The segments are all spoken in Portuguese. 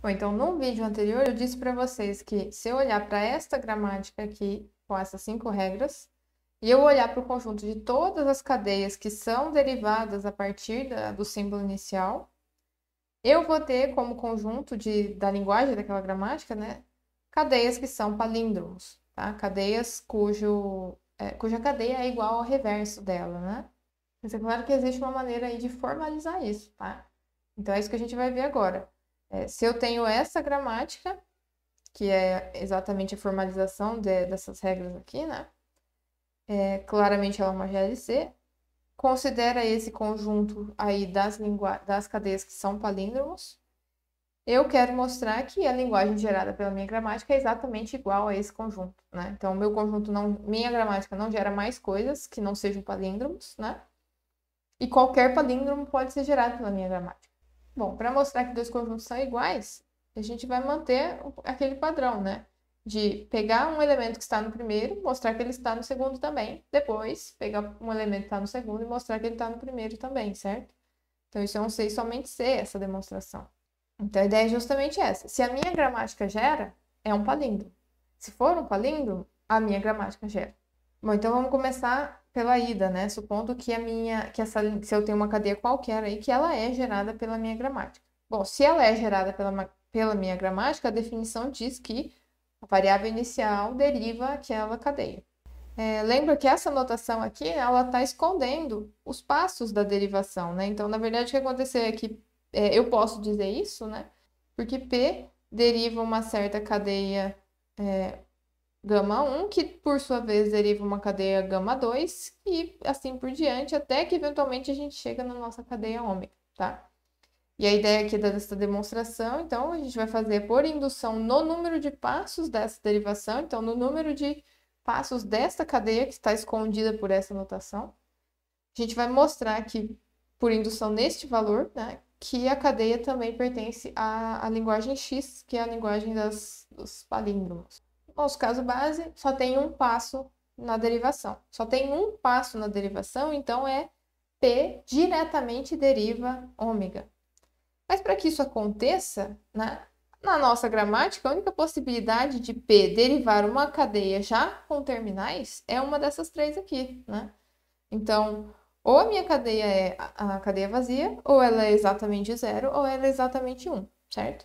Bom, então no vídeo anterior eu disse para vocês que se eu olhar para esta gramática aqui, com essas cinco regras, e eu olhar para o conjunto de todas as cadeias que são derivadas a partir da, do símbolo inicial, eu vou ter como conjunto de, da linguagem daquela gramática, né, cadeias que são palíndromos, tá? Cadeias cujo, é, cuja cadeia é igual ao reverso dela, né? Mas é claro que existe uma maneira aí de formalizar isso, tá? Então é isso que a gente vai ver agora. É, se eu tenho essa gramática, que é exatamente a formalização de, dessas regras aqui, né? É, claramente ela é uma GLC. Considera esse conjunto aí das, das cadeias que são palíndromos. Eu quero mostrar que a linguagem gerada pela minha gramática é exatamente igual a esse conjunto, né? Então, meu conjunto não, minha gramática não gera mais coisas que não sejam palíndromos, né? E qualquer palíndromo pode ser gerado pela minha gramática. Bom, para mostrar que dois conjuntos são iguais, a gente vai manter aquele padrão, né? De pegar um elemento que está no primeiro, mostrar que ele está no segundo também. Depois, pegar um elemento que está no segundo e mostrar que ele está no primeiro também, certo? Então, isso é um sei somente ser, essa demonstração. Então, a ideia é justamente essa. Se a minha gramática gera, é um palíndromo. Se for um palíndromo, a minha gramática gera. Bom, então vamos começar pela ida, né? Supondo que a minha, que essa, se eu tenho uma cadeia qualquer aí, que ela é gerada pela minha gramática. Bom, se ela é gerada pela, pela minha gramática, a definição diz que a variável inicial deriva aquela cadeia. É, lembra que essa notação aqui, ela está escondendo os passos da derivação, né? Então, na verdade, o que aconteceu é que é, eu posso dizer isso, né? Porque P deriva uma certa cadeia, é, gama 1, que por sua vez deriva uma cadeia gama 2, e assim por diante, até que eventualmente a gente chega na nossa cadeia ômega, tá? E a ideia aqui dessa demonstração, então, a gente vai fazer por indução no número de passos dessa derivação, então, no número de passos desta cadeia que está escondida por essa notação. A gente vai mostrar que, por indução neste valor, né, que a cadeia também pertence à, à linguagem X, que é a linguagem das, dos palíndromos nosso caso base só tem um passo na derivação. Só tem um passo na derivação, então é P diretamente deriva ômega. Mas para que isso aconteça, né, na nossa gramática, a única possibilidade de P derivar uma cadeia já com terminais é uma dessas três aqui, né? Então, ou a minha cadeia é a cadeia vazia, ou ela é exatamente zero, ou ela é exatamente um, certo?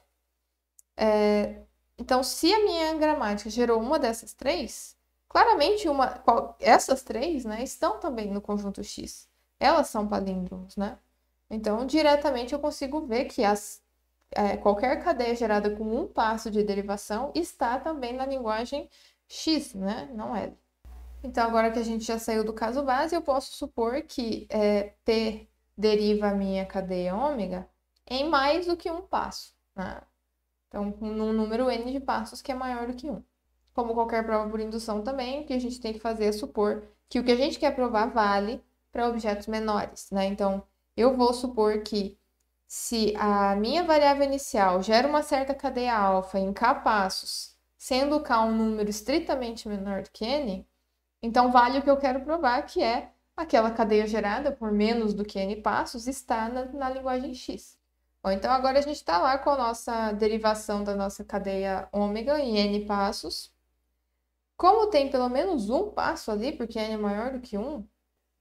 É, então, se a minha gramática gerou uma dessas três, claramente uma, qual, essas três, né, estão também no conjunto X. Elas são palíndromos, né? Então, diretamente eu consigo ver que as, é, qualquer cadeia gerada com um passo de derivação está também na linguagem X, né? Não L. Então, agora que a gente já saiu do caso base, eu posso supor que é, P deriva a minha cadeia ômega em mais do que um passo. Né? Então, num número n de passos que é maior do que 1. Como qualquer prova por indução também, o que a gente tem que fazer é supor que o que a gente quer provar vale para objetos menores, né? Então, eu vou supor que se a minha variável inicial gera uma certa cadeia alfa em k passos, sendo k um número estritamente menor do que n, então vale o que eu quero provar, que é aquela cadeia gerada por menos do que n passos está na, na linguagem x. Bom, então agora a gente está lá com a nossa derivação da nossa cadeia ômega em n passos. Como tem pelo menos um passo ali, porque n é maior do que 1,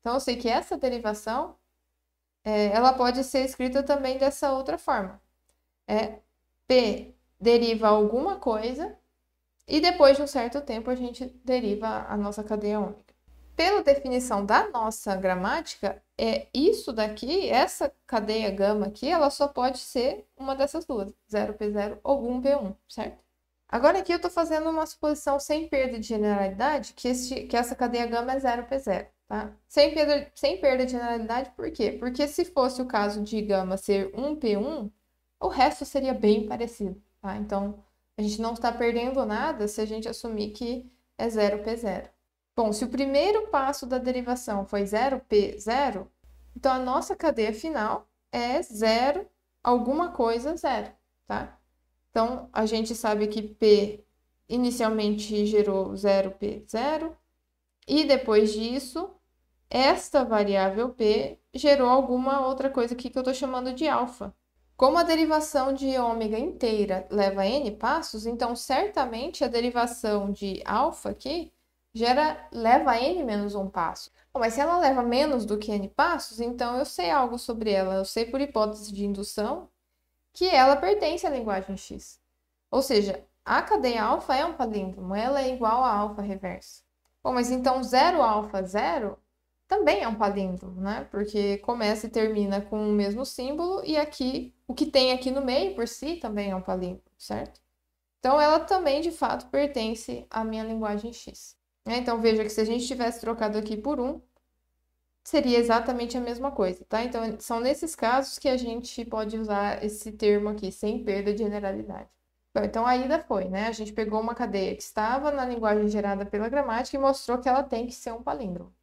então eu sei que essa derivação é, ela pode ser escrita também dessa outra forma. É P deriva alguma coisa e depois de um certo tempo a gente deriva a nossa cadeia ômega pela definição da nossa gramática, é isso daqui, essa cadeia gama aqui, ela só pode ser uma dessas duas, 0P0 ou 1P1, certo? Agora aqui eu estou fazendo uma suposição sem perda de generalidade, que, este, que essa cadeia gama é 0P0, tá? Sem perda, sem perda de generalidade, por quê? Porque se fosse o caso de gama ser 1P1, o resto seria bem parecido, tá? Então, a gente não está perdendo nada se a gente assumir que é 0P0. Bom, se o primeiro passo da derivação foi 0p0, então a nossa cadeia final é 0, alguma coisa 0, tá? Então, a gente sabe que p inicialmente gerou 0p0, e depois disso, esta variável p gerou alguma outra coisa aqui que eu estou chamando de alfa. Como a derivação de ômega inteira leva n passos, então certamente a derivação de alfa aqui gera leva n menos um passo. Bom, mas se ela leva menos do que n passos, então eu sei algo sobre ela. Eu sei por hipótese de indução que ela pertence à linguagem x. Ou seja, a cadeia alfa é um palíndromo, ela é igual a alfa reverso. Bom, mas então zero alfa zero também é um palíndromo, né? Porque começa e termina com o mesmo símbolo e aqui o que tem aqui no meio por si também é um palíndromo, certo? Então ela também de fato pertence à minha linguagem x. Né? Então, veja que se a gente tivesse trocado aqui por 1, seria exatamente a mesma coisa, tá? Então, são nesses casos que a gente pode usar esse termo aqui, sem perda de generalidade. Bom, então a ida foi, né? A gente pegou uma cadeia que estava na linguagem gerada pela gramática e mostrou que ela tem que ser um palíndromo.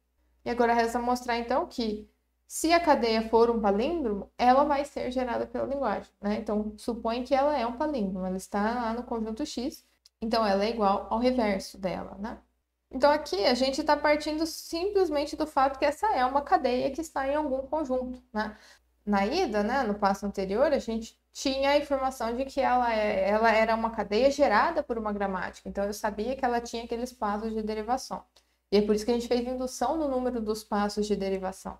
E agora resta mostrar, então, que se a cadeia for um palíndromo, ela vai ser gerada pela linguagem, né? Então, supõe que ela é um palíndromo, ela está lá no conjunto X, então ela é igual ao reverso dela, né? Então aqui a gente está partindo simplesmente do fato que essa é uma cadeia que está em algum conjunto, né? Na ida, né, no passo anterior, a gente tinha a informação de que ela, é, ela era uma cadeia gerada por uma gramática, então eu sabia que ela tinha aqueles passos de derivação. E é por isso que a gente fez indução no número dos passos de derivação.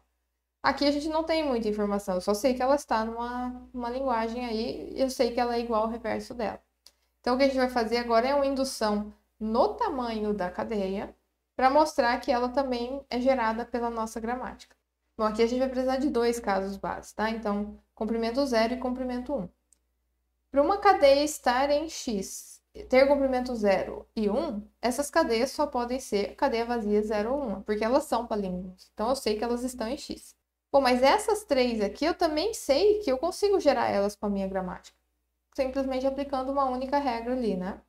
Aqui a gente não tem muita informação, eu só sei que ela está numa uma linguagem aí, eu sei que ela é igual ao reverso dela. Então o que a gente vai fazer agora é uma indução no tamanho da cadeia para mostrar que ela também é gerada pela nossa gramática. Bom, aqui a gente vai precisar de dois casos base, tá? Então, comprimento zero e comprimento 1. Um. Para uma cadeia estar em X, ter comprimento 0 e 1, um, essas cadeias só podem ser cadeia vazia 0 ou 1, um, porque elas são palíndromos. Então, eu sei que elas estão em X. Bom, mas essas três aqui eu também sei que eu consigo gerar elas com a minha gramática, simplesmente aplicando uma única regra ali, né?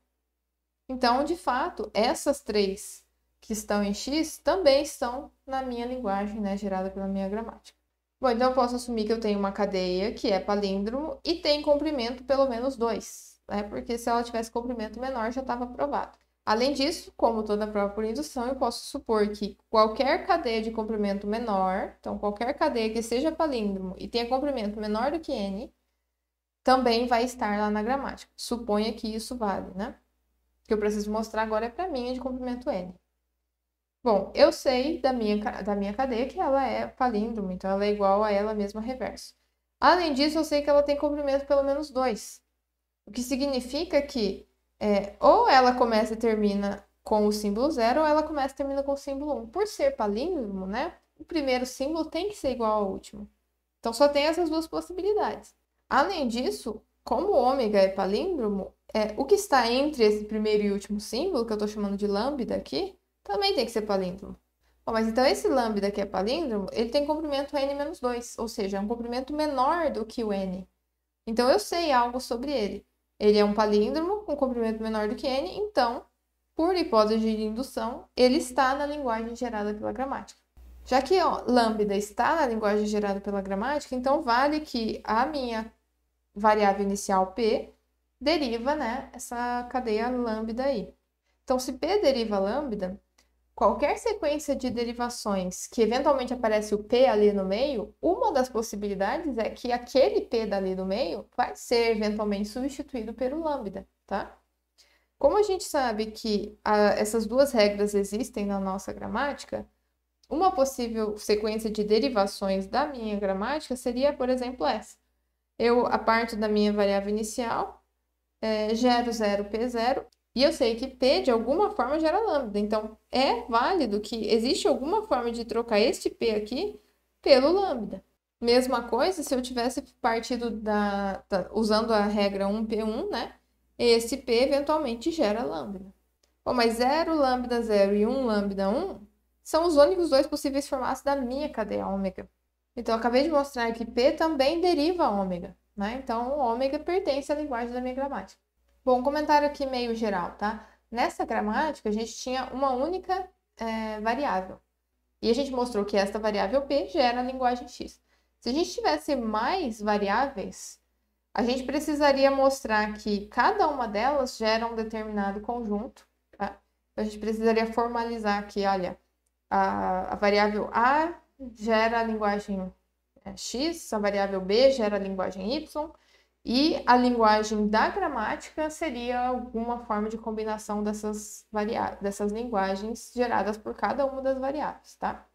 Então, de fato, essas três que estão em X também estão na minha linguagem, né, gerada pela minha gramática. Bom, então eu posso assumir que eu tenho uma cadeia que é palíndromo e tem comprimento pelo menos 2, né? Porque se ela tivesse comprimento menor, já estava aprovado. Além disso, como toda prova por indução, eu posso supor que qualquer cadeia de comprimento menor, então qualquer cadeia que seja palíndromo e tenha comprimento menor do que n, também vai estar lá na gramática. Suponha que isso vale, né? que eu preciso mostrar agora é para mim de comprimento N. Bom, eu sei da minha, da minha cadeia que ela é palíndromo, então ela é igual a ela mesma reverso. Além disso, eu sei que ela tem comprimento pelo menos 2, o que significa que é, ou ela começa e termina com o símbolo 0, ou ela começa e termina com o símbolo 1. Um. Por ser palíndromo, né, o primeiro símbolo tem que ser igual ao último. Então, só tem essas duas possibilidades. Além disso, como ômega é palíndromo, é, o que está entre esse primeiro e último símbolo, que eu estou chamando de lambda aqui, também tem que ser palíndromo. Bom, mas então esse lambda que é palíndromo, ele tem comprimento n-2, ou seja, é um comprimento menor do que o n. Então eu sei algo sobre ele. Ele é um palíndromo com comprimento menor do que n, então, por hipótese de indução, ele está na linguagem gerada pela gramática. Já que ó, lambda está na linguagem gerada pela gramática, então vale que a minha variável inicial p deriva né, essa cadeia lambda aí. Então, se P deriva lambda, qualquer sequência de derivações que eventualmente aparece o P ali no meio, uma das possibilidades é que aquele P dali no meio vai ser eventualmente substituído pelo lambda, tá? Como a gente sabe que a, essas duas regras existem na nossa gramática, uma possível sequência de derivações da minha gramática seria, por exemplo, essa. Eu a parte da minha variável inicial é, gero P0 e eu sei que P de alguma forma gera lambda. Então, é válido que existe alguma forma de trocar este P aqui pelo lambda. Mesma coisa se eu tivesse partido da, da usando a regra 1P1, né? Esse P eventualmente gera lambda. Bom, mas 0 lambda 0 e 1 lambda 1 são os únicos dois possíveis formatos da minha cadeia ômega. Então, acabei de mostrar que P também deriva ômega. Né? Então, o ômega pertence à linguagem da minha gramática. Bom, um comentário aqui meio geral, tá? Nessa gramática, a gente tinha uma única é, variável. E a gente mostrou que esta variável P gera a linguagem X. Se a gente tivesse mais variáveis, a gente precisaria mostrar que cada uma delas gera um determinado conjunto. Tá? Então, a gente precisaria formalizar que, olha, a, a variável A gera a linguagem é, X, a variável B gera a linguagem Y, e a linguagem da gramática seria alguma forma de combinação dessas, dessas linguagens geradas por cada uma das variáveis, tá?